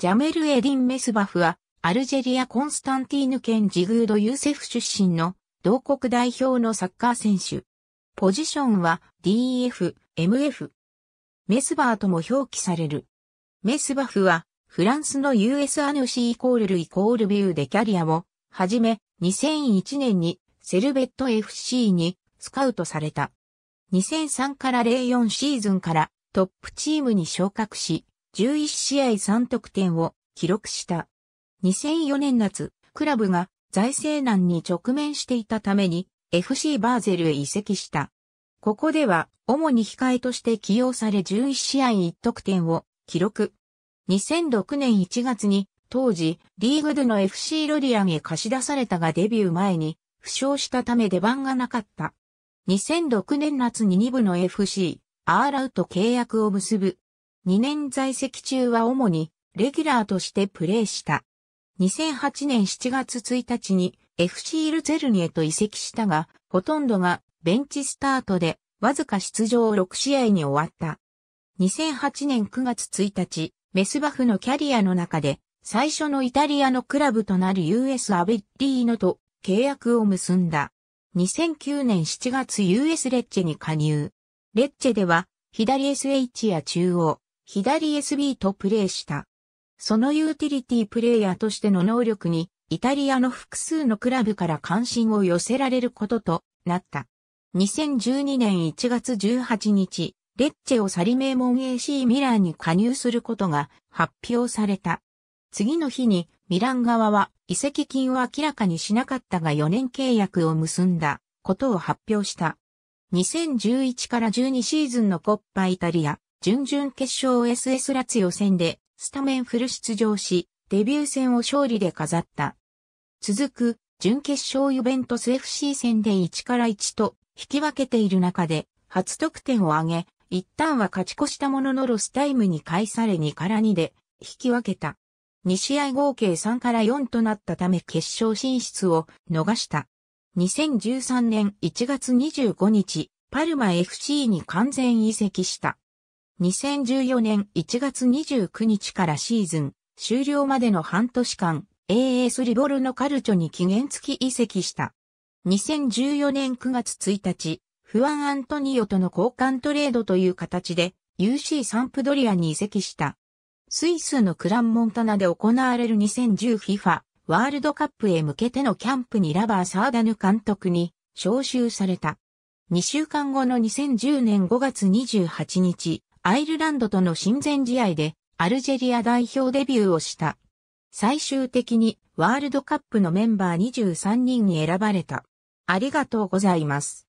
ジャメル・エディン・メスバフは、アルジェリア・コンスタンティーヌ県ジグード・ユーセフ出身の、同国代表のサッカー選手。ポジションは DF、MF。メスバーとも表記される。メスバフは、フランスの US アヌシーイコールルイコールビューでキャリアを、はじめ、2001年に、セルベット FC に、スカウトされた。2003から04シーズンから、トップチームに昇格し、11試合3得点を記録した。2004年夏、クラブが財政難に直面していたために FC バーゼルへ移籍した。ここでは主に控えとして起用され11試合1得点を記録。2006年1月に当時リーグでの FC ロリアンへ貸し出されたがデビュー前に負傷したため出番がなかった。2006年夏に2部の FC アーラウと契約を結ぶ。2年在籍中は主にレギュラーとしてプレーした。2008年7月1日に FC ルゼルニエと移籍したが、ほとんどがベンチスタートで、わずか出場6試合に終わった。2008年9月1日、メスバフのキャリアの中で、最初のイタリアのクラブとなる US アベッリーノと契約を結んだ。2009年7月 US レッチェに加入。レッチェでは、左 SH や中央、左 SB とプレーした。そのユーティリティプレイヤーとしての能力に、イタリアの複数のクラブから関心を寄せられることとなった。2012年1月18日、レッチェをメー名門 AC ミラーに加入することが発表された。次の日にミラン側は移籍金を明らかにしなかったが4年契約を結んだことを発表した。2011から12シーズンのコッパイタリア、準々決勝 SS ラツ予選で、スタメンフル出場し、デビュー戦を勝利で飾った。続く、準決勝ユベントス FC 戦で1から1と引き分けている中で、初得点を挙げ、一旦は勝ち越したもののロスタイムに返され2から2で引き分けた。2試合合計3から4となったため決勝進出を逃した。2013年1月25日、パルマ FC に完全移籍した。2014年1月29日からシーズン終了までの半年間、AS リボルのカルチョに期限付き移籍した。2014年9月1日、フアン・アントニオとの交換トレードという形で UC サンプドリアに移籍した。スイスのクランモンタナで行われる 2010FIFA ワールドカップへ向けてのキャンプにラバー・サーダヌ監督に招集された。2週間後の2010年5月28日、アイルランドとの親善試合でアルジェリア代表デビューをした。最終的にワールドカップのメンバー23人に選ばれた。ありがとうございます。